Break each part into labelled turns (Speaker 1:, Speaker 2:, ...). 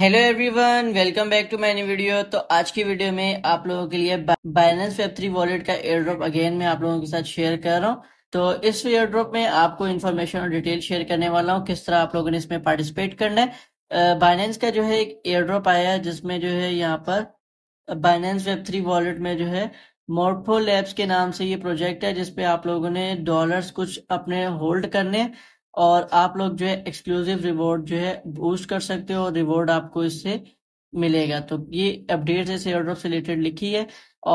Speaker 1: hello everyone welcome back to my new video तो आज की वीडियो में आप लोगों के लिए बाइनेंस वेब थ्री वॉलेट का एयरड्रॉप अगेन मैं आप लोगों के साथ शेयर कर रहा हूँ तो इस एयरड्रॉप में आपको इन्फॉर्मेशन और डिटेल शेयर करने वाला हूँ किस तरह आप लोगों ने इसमें पार्टिसिपेट करना है बाइनेंस का जो है एक एयर ड्रॉप आया है जिसमें जो है यहाँ पर बाइनेंस वेब थ्री वॉलेट में जो है मोर्फो लैब्स के नाम से ये प्रोजेक्ट है जिसपे आप लोगों ने डॉलर्स कुछ अपने होल्ड करने और आप लोग जो है एक्सक्लूसिव रिवॉर्ड जो है बूस्ट कर सकते हो और रिवॉर्ड आपको इससे मिलेगा तो ये अपडेट शेयर ड्रॉप से रिलेटेड लिखी है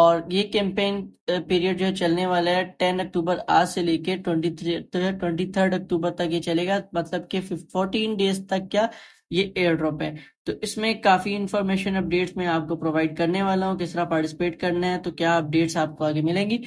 Speaker 1: और ये कैंपेन पीरियड जो है चलने वाला है टेन अक्टूबर आज से लेके ट्वेंटी ट्वेंटी थर्ड अक्टूबर तक ये चलेगा मतलब कि फोर्टीन डेज तक क्या ये एयर ड्रॉप है तो इसमें काफी इन्फॉर्मेशन अपडेट्स मैं आपको प्रोवाइड करने वाला हूँ किस तरह पार्टिसिपेट करना है तो क्या अपडेट्स आपको आगे मिलेंगी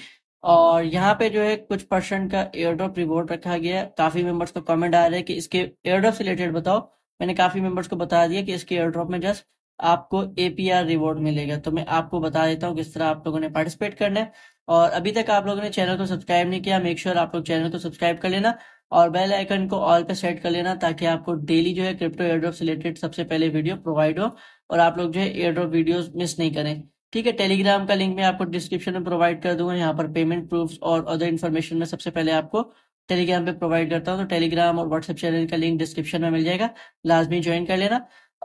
Speaker 1: और यहाँ पे जो है कुछ परसेंट का एयर ड्रॉप रिवॉर्ड रखा गया है काफी मेंबर्स को कमेंट आ रहे हैं कि इसके एयर ड्रॉप से रिलेटेड बताओ मैंने काफी मेंबर्स को बता दिया कि इसके एयर ड्रॉप में जस्ट आपको एपीआर रिवॉर्ड मिलेगा तो मैं आपको बता देता हूँ किस तरह आप लोगों ने पार्टिसिपेट करना है और अभी तक आप लोगों ने चैनल को सब्सक्राइब नहीं किया मेक श्योर आप लोग चैनल को सब्सक्राइब कर लेना और बेल आइकन को ऑल पे सेट कर लेना ताकि आपको डेली जो है क्रिप्टो एयर ड्रॉप से रिलेटेड सबसे पहले वीडियो प्रोवाइड हो और आप लोग जो है एयर ड्रॉप मिस नहीं करें ठीक है टेलीग्राम का लिंक मैं आपको डिस्क्रिप्शन में प्रोवाइड कर दूंगा यहाँ पर पेमेंट प्रूफ और अदर इन्फॉर्मेशन में सबसे पहले आपको टेलीग्राम पे प्रोवाइड करता हूँ तो टेलीग्राम और व्हाट्सएप चैनल का लिंक डिस्क्रिप्शन में मिल जाएगा लाजमी ज्वाइन कर लेना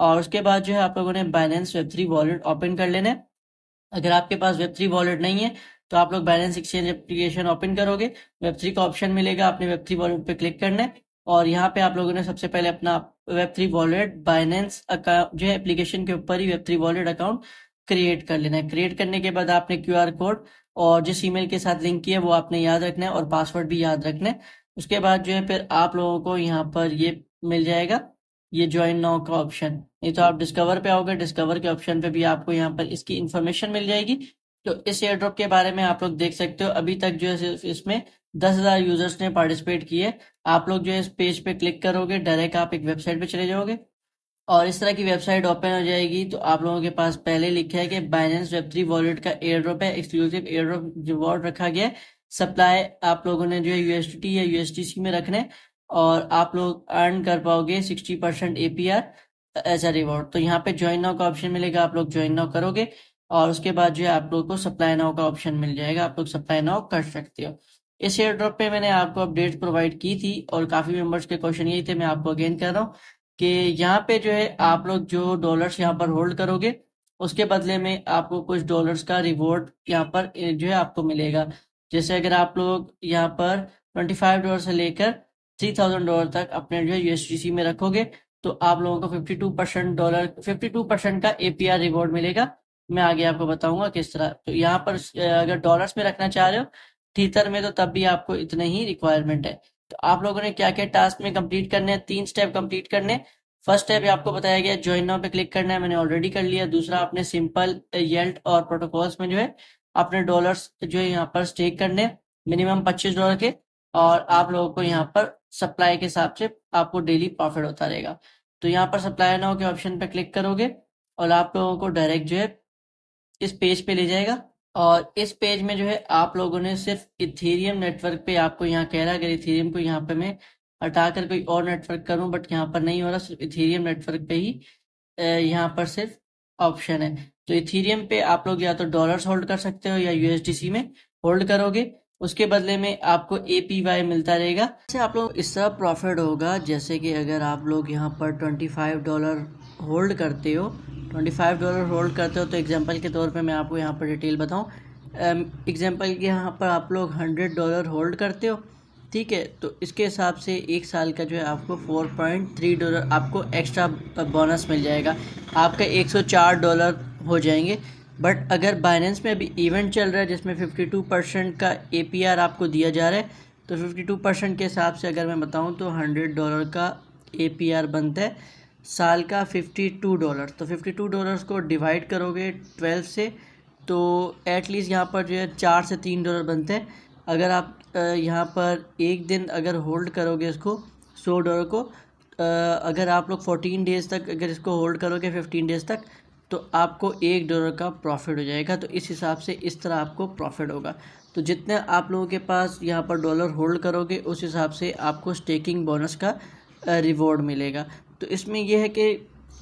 Speaker 1: और उसके बाद जो है आप लोगों ने balance web three wallet open कर लेना अगर आपके पास वेब थ्री वॉलेट नहीं है तो आप लोग बैलेंस एक्सचेंज एप्लीकेशन ओपन करोगे वेब थ्री का ऑप्शन मिलेगा आपने वेब थ्री वॉलेट पे क्लिक करना है और यहाँ पे आप लोगों ने सबसे पहले अपना वेब थ्री वॉलेट बाइनेंस जो है एप्लीकेशन के ऊपर ही web three wallet account create कर लेना है क्रिएट करने के बाद आपने क्यू कोड और जिस ईमेल के साथ लिंक किया वो आपने याद रखना है और पासवर्ड भी याद रखना है उसके बाद जो है फिर आप लोगों को यहाँ पर ये मिल जाएगा ये ज्वाइन नाउ का ऑप्शन नहीं तो आप डिस्कवर पे आओगे डिस्कवर के ऑप्शन पे भी आपको यहाँ पर इसकी इन्फॉर्मेशन मिल जाएगी तो इस एयर ड्रॉप के बारे में आप लोग देख सकते हो अभी तक जो है सिर्फ इसमें दस हजार यूजर्स ने पार्टिसिपेट किए आप लोग जो है इस पेज पे क्लिक करोगे डायरेक्ट आप एक वेबसाइट पे चले जाओगे और इस तरह की वेबसाइट ओपन हो जाएगी तो आप लोगों के पास पहले लिखा है कि बाइनेंस वेब थ्री वॉलेट का एयर ड्रॉप है एक्सक्लूसिव एयर ड्रॉप रिवॉर्ड रखा गया है सप्लाई आप लोगों ने जो है यूएसटी या यूएसटीसी में रखना है और आप लोग अर्न कर पाओगे sixty percent APR as a reward तो यहाँ पे ज्वाइन नाउ का ऑप्शन मिलेगा आप लोग ज्वाइन नाउ करोगे और उसके बाद जो है आप लोग को सप्लाई नाउ का ऑप्शन मिल जाएगा आप लोग सप्लाई नाउ कर सकते हो इस एयर ड्रॉप पे मैंने आपको अपडेट प्रोवाइड की थी और काफी मेंबर्स के क्वेश्चन यही थे मैं आपको अगेन कर रहा हूँ कि यहाँ पे जो है आप लोग जो डॉलर्स यहाँ पर होल्ड करोगे उसके बदले में आपको कुछ डॉलर्स का रिवॉर्ड यहाँ पर जो है आपको मिलेगा जैसे अगर आप लोग यहाँ पर ट्वेंटी फाइव डॉलर से लेकर थ्री थाउजेंड डॉलर तक अपने जो है यूएसडीसी में रखोगे तो आप लोगों को fifty two percent dollar fifty two percent का एपीआर रिवॉर्ड मिलेगा मैं आगे आपको बताऊंगा किस तरह तो यहाँ पर अगर डॉलर्स में रखना चाह रहे हो थीतर में तो तब भी आपको इतने ही रिक्वायरमेंट है तो आप लोगों ने क्या क्या टास्क में कंप्लीट करने हैं तीन स्टेप कंप्लीट करने फर्स्ट स्टेप आपको बताया गया ज्वाइन नाउ पे क्लिक करना है मैंने ऑलरेडी कर लिया दूसरा आपने सिंपल येल्ट uh, और प्रोटोकॉल्स में जो है अपने डॉलर्स जो है यहाँ पर स्टेक करने मिनिमम पच्चीस डॉलर के और आप लोगों को यहाँ पर सप्लाई के हिसाब से आपको डेली प्रॉफिट होता रहेगा तो यहाँ पर सप्लाई नाउ के ऑप्शन पे क्लिक करोगे और आप लोगों को डायरेक्ट जो है इस पेज पे ले जाएगा और इस पेज में जो है आप लोगों ने सिर्फ इथेरियम नेटवर्क पे आपको यहाँ कह रहा है इथेरियम को यहाँ पे मैं हटा कर कोई और नेटवर्क करूँ बट यहाँ पर नहीं हो रहा सिर्फ इथेरियम नेटवर्क पे ही यहाँ पर सिर्फ ऑप्शन है तो इथेरियम पे आप लोग या तो डॉलर्स होल्ड कर सकते हो या यूएसडीसी में होल्ड करोगे उसके बदले में आपको ए मिलता रहेगा जैसे आप लोग इसका प्रॉफिट होगा जैसे कि अगर आप लोग यहाँ पर ट्वेंटी फाइव डॉलर होल्ड करते हो ट्वेंटी फाइव डॉलर होल्ड करते हो तो एग्जांपल के तौर पे मैं आपको यहाँ पर डिटेल बताऊँ एग्जांपल के यहाँ पर आप लोग हंड्रेड डॉलर होल्ड करते हो ठीक है तो इसके हिसाब से एक साल का जो है आपको फोर पॉइंट थ्री डॉलर आपको एक्स्ट्रा बोनस मिल जाएगा आपका एक सौ चार डॉलर हो जाएंगे बट अगर बाइनेंस में अभी इवेंट चल रहा है जिसमें फिफ्टी टू परसेंट का ए पी आर आपको दिया जा रहा है तो फिफ्टी टू परसेंट के हिसाब से अगर मैं बताऊँ तो हंड्रेड डॉलर का ए पी आर बनता है साल का फिफ्टी टू डॉलर तो फिफ्टी टू डॉलर्स को डिवाइड करोगे ट्वेल्व से तो एटलीस्ट यहाँ पर जो है चार से तीन डॉलर बनते हैं अगर आप यहाँ पर एक दिन अगर होल्ड करोगे इसको सौ डॉलर को अगर आप लोग फोर्टीन डेज़ तक अगर इसको होल्ड करोगे फिफ्टीन डेज़ तक तो आपको एक डॉलर का प्रॉफिट हो जाएगा तो इस हिसाब से इस तरह आपको प्रॉफिट होगा तो जितने आप लोगों के पास यहाँ पर डॉलर होल्ड करोगे उस हिसाब से आपको स्टेकिंग बोनस का रिवॉर्ड मिलेगा तो इसमें यह है कि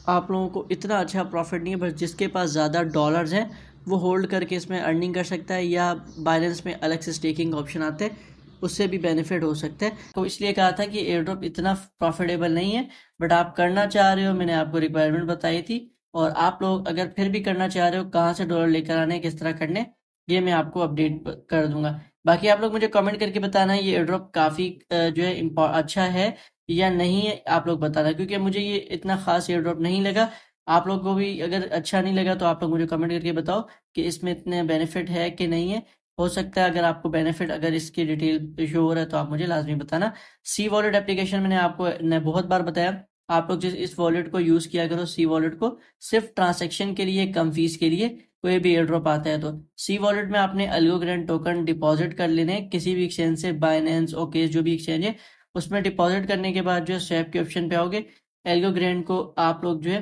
Speaker 1: आप लोगों को इतना अच्छा प्रॉफिट नहीं है बस जिसके पास ज़्यादा डॉलर्स हैं वो होल्ड करके इसमें अर्निंग कर सकता है या बैलेंस में अलग से स्टेकिंग ऑप्शन आते हैं उससे भी बेनिफिट हो सकता है तो इसलिए कहा था कि एयर ड्रॉप इतना प्रॉफिटेबल नहीं है बट आप करना चाह रहे हो मैंने आपको रिक्वायरमेंट बताई थी और आप लोग अगर फिर भी करना चाह रहे हो कहाँ से डॉलर लेकर आने किस तरह करने ये मैं आपको अपडेट कर दूंगा बाकी आप लोग मुझे कमेंट करके बताना है ये एयर ड्रॉप काफ़ी जो है अच्छा है या नहीं है आप लोग बताना क्योंकि मुझे ये इतना खास एयर ड्रॉप नहीं लगा आप लोग को भी अगर अच्छा नहीं लगा तो आप लोग मुझे कमेंट करके बताओ कि इसमें इतने बेनिफिट है कि नहीं है हो सकता है अगर आपको बेनिफिट अगर इसकी डिटेल शो हो रहा है तो आप मुझे लाजमी बताना सी वॉलेट एप्लीकेशन मैंने आपको ने बहुत बार बताया आप लोग जिस इस वॉलेट को यूज किया करो सी वॉलेट को सिर्फ ट्रांसेक्शन के लिए कम फीस के लिए कोई भी एयर ड्रॉप आता है तो सी वॉलेट में आपने अलगो ग्रैंड टोकन डिपॉजिट कर लेने किसी भी एक्सचेंज से बाइनेंस ओके जो भी एक्सचेंज है उसमें डिपॉजिट करने के बाद जो है स्वैप के ऑप्शन पे आओगे एल्गो ग्रैंड को आप लोग जो है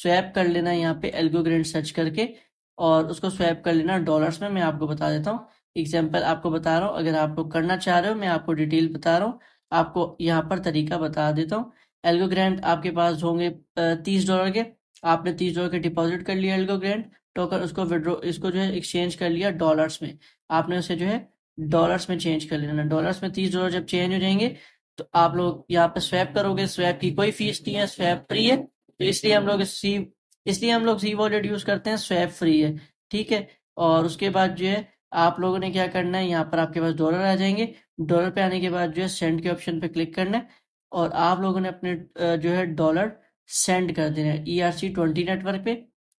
Speaker 1: स्वैप कर लेना यहाँ पे एल्गो ग्रैंड सर्च करके और उसको स्वैप कर लेना डॉलर्स में मैं आपको बता देता हूँ एग्जाम्पल आपको बता रहा हूँ अगर आप लोग करना चाह रहे हो मैं आपको डिटेल बता रहा हूँ आपको यहाँ पर तरीका बता देता हूँ एल्गो आपके पास होंगे तीस डॉलर के आपने तीस डॉलर के डिपॉजिट कर लिया एल्गो ग्रैंड टोकन उसको विड्रो इसको जो है एक्सचेंज कर लिया डॉलर्स में आपने उसे जो है डॉलर्स में चेंज कर लेना डॉलर्स में तीस डॉलर जब चेंज हो जाएंगे तो आप लोग यहाँ पे स्वैप करोगे स्वैप की कोई फीस नहीं है स्वैप फ्री है तो इसलिए हम लोग सी इसलिए हम लोग सी वॉलेट यूज करते हैं स्वैप फ्री है ठीक है और उसके बाद जो है आप लोगों ने क्या करना है यहाँ पर आपके पास डॉलर आ जाएंगे डॉलर पे आने के बाद जो है सेंड के ऑप्शन पे क्लिक करना है और आप लोगों ने अपने जो है डॉलर सेंड कर देना है E R C twenty network पे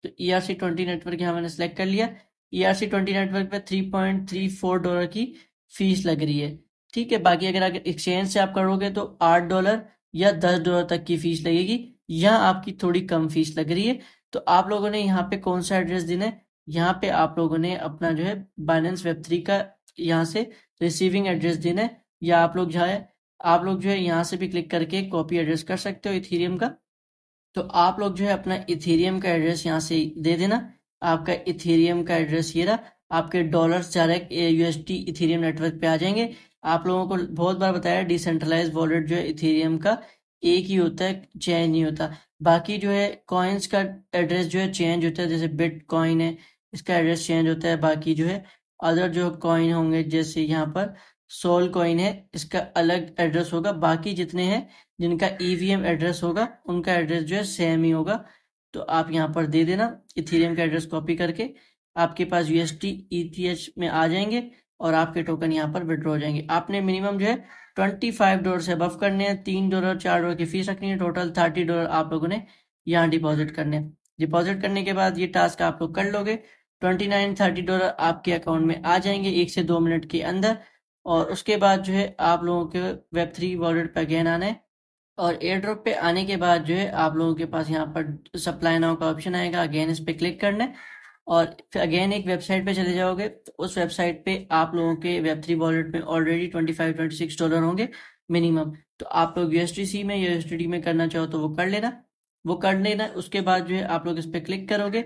Speaker 1: तो E R C twenty network यहाँ मैंने सेलेक्ट कर लिया E R C twenty network पे three point three four dollar की फीस लग रही है ठीक है बाकी अगर अगर एक्सचेंज से आप करोगे तो आठ डॉलर या दस डॉलर तक की फीस लगेगी यहाँ आपकी थोड़ी कम फीस लग रही है तो आप लोगों ने यहाँ पे कौन सा एड्रेस देना है यहाँ पे आप लोगों ने अपना जो है बाइनेंस वेब थ्री का यहाँ से रिसीविंग एड्रेस देना है या आप लोग जो है आप लोग जो है यहाँ से भी क्लिक करके कॉपी एड्रेस कर सकते हो इथेरियम का तो आप लोग जो है अपना इथेरियम का एड्रेस यहाँ से दे देना आपका इथेरियम का एड्रेस ये रहा आपके dollars direct UST Ethereum network पे आ जाएंगे आप लोगों को बहुत बार बताया डिसेंट्रलाइज वॉलेट जो है इथेरियम का एक ही होता है चेंज नहीं होता बाकी जो है कॉइन्स का एड्रेस जो है चेंज होता है जैसे बिट कॉइन है इसका एड्रेस चेंज होता है बाकी जो है अदर जो कॉइन होंगे जैसे यहाँ पर सोल कॉइन है इसका अलग एड्रेस होगा बाकी जितने हैं जिनका ईवीएम e एड्रेस होगा उनका एड्रेस जो है सेम ही होगा तो आप यहाँ पर दे देना इथेरियम का एड्रेस कॉपी करके आपके पास यूएसटी ईटीएच e में आ जाएंगे और आपके टोकन यहाँ पर विड्रॉ हो जाएंगे आपने मिनिमम जो है ट्वेंटी फाइव डॉलर से बफ करने हैं तीन डॉलर चार डॉलर की फीस रखनी है टोटल थर्टी डॉलर आप लोगों ने यहाँ डिपॉजिट करने हैं डिपॉजिट करने के बाद ये टास्क आप लोग कर लोगे ट्वेंटी नाइन थर्टी डॉलर आपके अकाउंट में आ जाएंगे एक से दो मिनट के अंदर और उसके बाद जो है आप लोगों के वेब थ्री वॉलेट पर अगेन आना है और एयर ड्रॉप पे आने के बाद जो है आप लोगों के पास यहाँ पर सप्लाई नाउ का ऑप्शन आएगा अगेन इस पर क्लिक करना है और फिर अगेन एक वेबसाइट पे चले जाओगे तो उस वेबसाइट पे आप लोगों के वेब थ्री वॉलेट में already twenty five twenty six dollar होंगे मिनिमम तो आप लोग सी में यूएसटी में करना चाहो तो वो कर लेना वो कर लेना उसके बाद जो है आप लोग इस पर क्लिक करोगे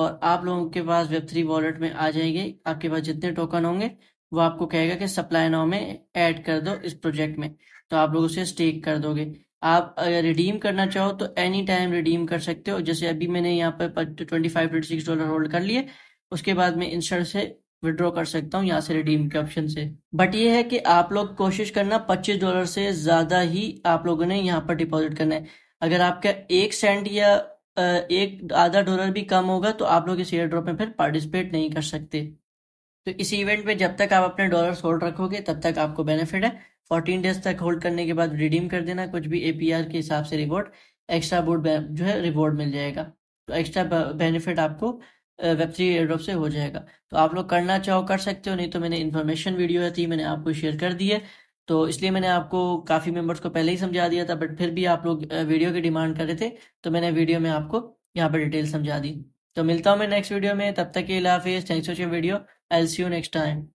Speaker 1: और आप लोगों के पास वेब थ्री वॉलेट में आ जाएंगे आपके पास जितने टोकन होंगे वो आपको कहेगा कि सप्लाई नाव में ऐड कर दो इस प्रोजेक्ट में तो आप लोग उसे स्टेक कर दोगे आप अगर रिडीम करना चाहो तो एनी टाइम रिडीम कर सकते हो जैसे अभी मैंने यहाँ पर twenty five twenty six dollar hold कर लिए उसके बाद मैं इंस्टर्ट से विड्रॉ कर सकता हूँ यहाँ से रिडीम के ऑप्शन से बट ये है कि आप लोग कोशिश करना पच्चीस डॉलर से ज़्यादा ही आप लोगों ने यहाँ पर डिपॉजिट करना है अगर आपका एक सेंट या एक आधा डॉलर भी कम होगा तो आप लोग इस एयर ड्रॉप में फिर पार्टिसिपेट नहीं कर सकते तो इस इवेंट में जब तक आप अपने डॉलर होल्ड रखोगे तब तक आपको बेनिफिट है 14 डेज तक होल्ड करने के बाद रिडीम कर देना कुछ भी एपीआर के हिसाब से रिवॉर्ड एक्स्ट्रा बोर्ड जो है रिवॉर्ड मिल जाएगा तो एक्स्ट्रा बेनिफिट आपको वेब थ्री एड्रॉप से हो जाएगा तो आप लोग करना चाहो कर सकते हो नहीं तो मैंने इन्फॉर्मेशन वीडियो थी मैंने आपको शेयर कर दी है तो इसलिए मैंने आपको काफ़ी मेंबर्स को पहले ही समझा दिया था बट फिर भी आप लोग वीडियो की डिमांड कर रहे थे तो मैंने वीडियो में आपको यहाँ पर डिटेल समझा दी तो मिलता हूँ मैं नेक्स्ट वीडियो में तब तक के लाफेज thanks for your video I see you next time